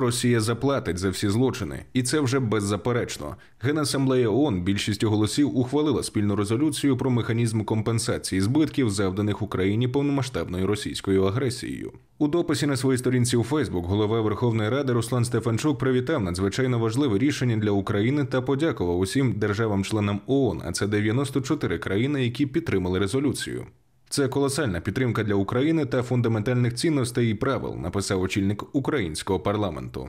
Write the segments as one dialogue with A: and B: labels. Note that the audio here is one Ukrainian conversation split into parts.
A: Росія заплатить за всі злочини, і це вже беззаперечно. Генасамблея ООН більшістю голосів ухвалила спільну резолюцію про механізм компенсації збитків, завданих Україні повномасштабною російською агресією. У дописі на своїй сторінці у Фейсбук голова Верховної Ради Руслан Стефанчук привітав надзвичайно важливе рішення для України та подякував усім державам-членам ООН, а це 94 країни, які підтримали резолюцію. Це колосальна підтримка для України та фундаментальних цінностей і правил, написав очільник українського парламенту.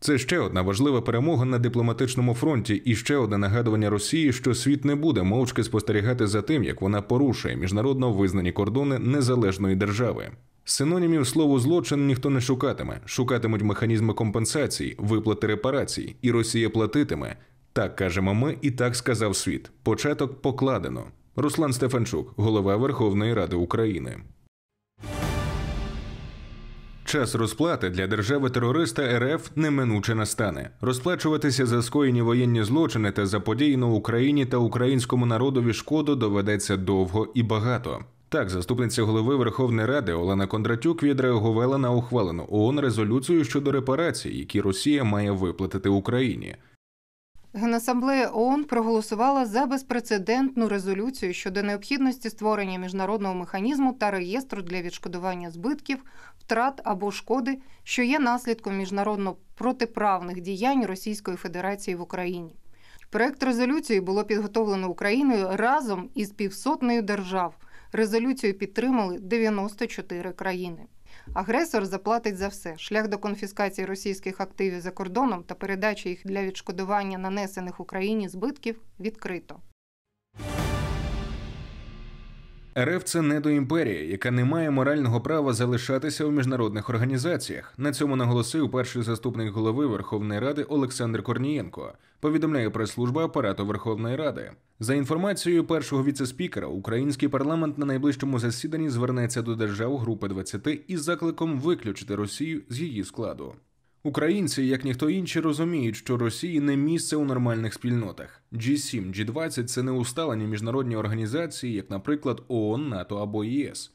A: Це ще одна важлива перемога на дипломатичному фронті і ще одне нагадування Росії, що світ не буде мовчки спостерігати за тим, як вона порушує міжнародно визнані кордони незалежної держави. Синонімів слову злочин ніхто не шукатиме, шукатимуть механізми компенсації, виплати репарацій, і Росія платитиме. Так кажемо ми, і так сказав світ. Початок покладено. Руслан Стефанчук, голова Верховної Ради України. Час розплати для держави-терориста РФ неминуче настане. Розплачуватися за скоєні воєнні злочини та за події Україні та українському народові шкоду доведеться довго і багато. Так, заступниця голови Верховної Ради Олена Кондратюк відреагувала на ухвалену ООН резолюцію щодо репарацій, які Росія має виплатити Україні.
B: Генасамблея ООН проголосувала за безпрецедентну резолюцію щодо необхідності створення міжнародного механізму та реєстру для відшкодування збитків, втрат або шкоди, що є наслідком міжнародно протиправних діянь Російської Федерації в Україні. Проект резолюції було підготовлено Україною разом із півсотнею держав. Резолюцію підтримали 94 країни. Агресор заплатить за все. Шлях до конфіскації російських активів за кордоном та передачі їх для відшкодування нанесених Україні збитків відкрито.
A: РФ це не до недоімперія, яка не має морального права залишатися у міжнародних організаціях. На цьому наголосив перший заступник голови Верховної Ради Олександр Корнієнко. Повідомляє прес-служба апарату Верховної Ради. За інформацією першого віцеспікера, український парламент на найближчому засіданні звернеться до держав Групи 20 із закликом виключити Росію з її складу. Українці, як ніхто інший, розуміють, що Росії не місце у нормальних спільнотах. G7, G20 – це не усталені міжнародні організації, як, наприклад, ООН, НАТО або ЄС.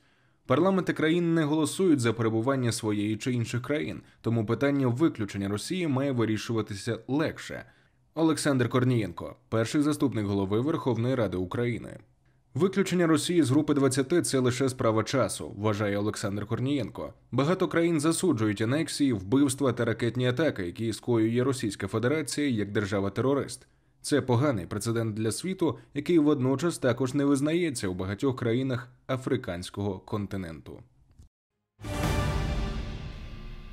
A: Парламенти країн не голосують за перебування своєї чи інших країн, тому питання виключення Росії має вирішуватися легше. Олександр Корнієнко, перший заступник голови Верховної Ради України. Виключення Росії з групи 20 – це лише справа часу, вважає Олександр Корнієнко. Багато країн засуджують анексії, вбивства та ракетні атаки, які скоює Російська Федерація як держава-терорист. Це поганий прецедент для світу, який водночас також не визнається у багатьох країнах африканського континенту.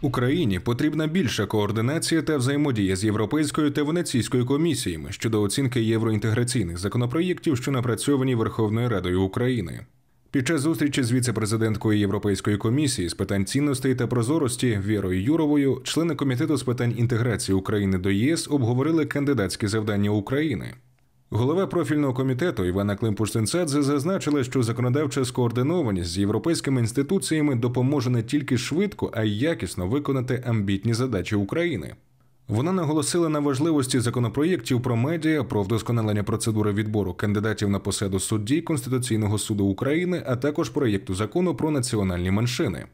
A: Україні потрібна більша координація та взаємодія з європейською та венеційською комісіями щодо оцінки євроінтеграційних законопроєктів, що напрацьовані Верховною Радою України. Під час зустрічі з віце-президенткою Європейської комісії з питань цінностей та прозорості Вірою Юровою, члени комітету з питань інтеграції України до ЄС обговорили кандидатські завдання України. Голова профільного комітету Івана Климпуш-Цинцадзе зазначила, що законодавча скоординованість з європейськими інституціями допоможе не тільки швидко, а й якісно виконати амбітні задачі України. Вона наголосила на важливості законопроєктів про медіа, про вдосконалення процедури відбору кандидатів на посаду судді Конституційного суду України, а також проєкту закону про національні меншини.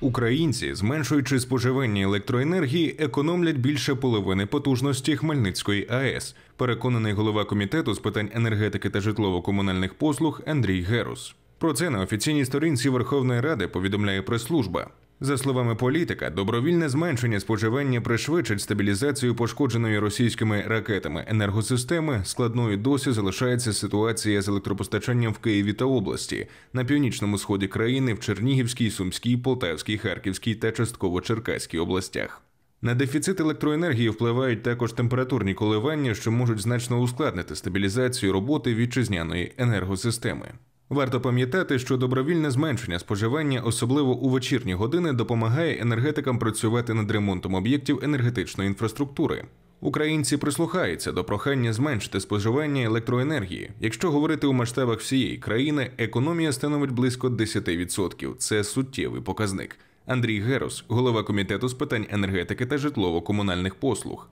A: Українці, зменшуючи споживання електроенергії, економлять більше половини потужності Хмельницької АЕС. Переконаний голова комітету з питань енергетики та житлово-комунальних послуг Андрій Герус. Про це на офіційній сторінці Верховної Ради повідомляє прес-служба. За словами політика, добровільне зменшення споживання пришвидшить стабілізацію пошкодженої російськими ракетами енергосистеми. Складною досі залишається ситуація з електропостачанням в Києві та області на північному сході країни в Чернігівській, Сумській, Полтавській, Харківській та частково Черкаській областях. На дефіцит електроенергії впливають також температурні коливання, що можуть значно ускладнити стабілізацію роботи вітчизняної енергосистеми. Варто пам'ятати, що добровільне зменшення споживання, особливо у вечірні години, допомагає енергетикам працювати над ремонтом об'єктів енергетичної інфраструктури. Українці прислухаються до прохання зменшити споживання електроенергії. Якщо говорити у масштабах всієї країни, економія становить близько 10%. Це суттєвий показник. Андрій Герос, голова комітету з питань енергетики та житлово-комунальних послуг.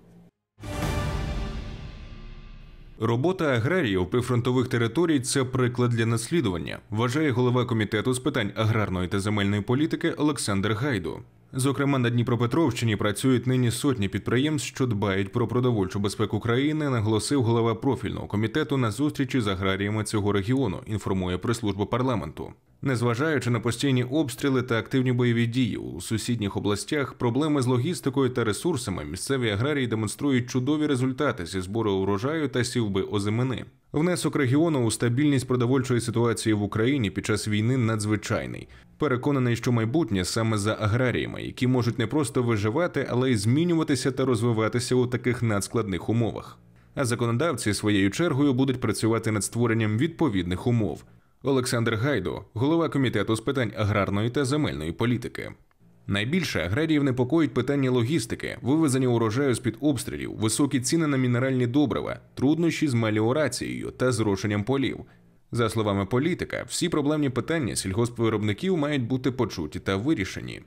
A: Робота аграріїв прифронтових територій це приклад для наслідування, вважає голова комітету з питань аграрної та земельної політики Олександр Гайду. Зокрема, на Дніпропетровщині працюють нині сотні підприємств, що дбають про продовольчу безпеку країни, наголосив голова профільного комітету на зустрічі з аграріями цього регіону. Інформує прес служба парламенту. Незважаючи на постійні обстріли та активні бойові дії у сусідніх областях, проблеми з логістикою та ресурсами місцеві аграрії демонструють чудові результати зі збору урожаю та сівби озимини. Внесок регіону у стабільність продовольчої ситуації в Україні під час війни надзвичайний. Переконаний, що майбутнє саме за аграріями, які можуть не просто виживати, але й змінюватися та розвиватися у таких надскладних умовах. А законодавці своєю чергою будуть працювати над створенням відповідних умов. Олександр Гайду, голова комітету з питань аграрної та земельної політики. Найбільше аграріїв непокоїть питання логістики, вивезення урожаю з під обстрілів, високі ціни на мінеральні добрива, труднощі з меліорацією та зрошенням полів. За словами політика, всі проблемні питання сільгоспвиробників мають бути почуті та вирішені.